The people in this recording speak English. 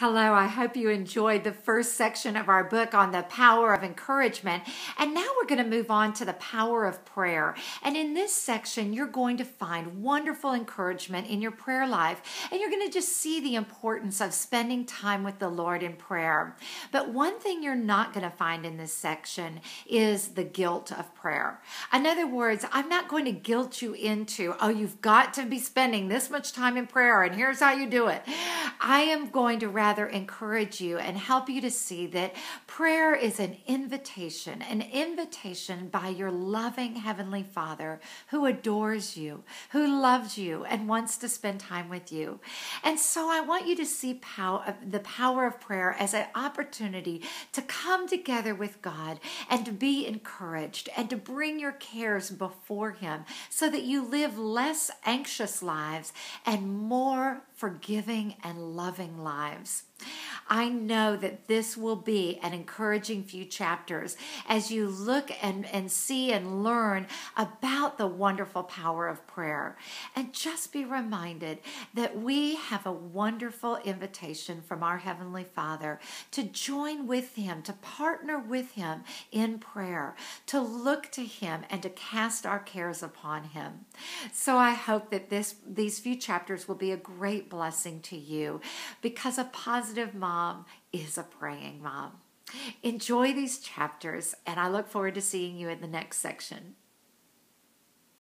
Hello, I hope you enjoyed the first section of our book on the power of encouragement. And now we're going to move on to the power of prayer. And in this section, you're going to find wonderful encouragement in your prayer life. And you're going to just see the importance of spending time with the Lord in prayer. But one thing you're not going to find in this section is the guilt of prayer. In other words, I'm not going to guilt you into, oh, you've got to be spending this much time in prayer, and here's how you do it. I am going to rather encourage you and help you to see that prayer is an invitation, an invitation by your loving Heavenly Father who adores you, who loves you, and wants to spend time with you. And so I want you to see power, uh, the power of prayer as an opportunity to come together with God and to be encouraged and to bring your cares before Him so that you live less anxious lives and more forgiving and and loving lives. I know that this will be an encouraging few chapters as you look and, and see and learn about the wonderful power of prayer. And just be reminded that we have a wonderful invitation from our Heavenly Father to join with Him, to partner with Him in prayer, to look to Him and to cast our cares upon Him. So I hope that this these few chapters will be a great blessing to you because a positive mind mom is a praying mom. Enjoy these chapters, and I look forward to seeing you in the next section.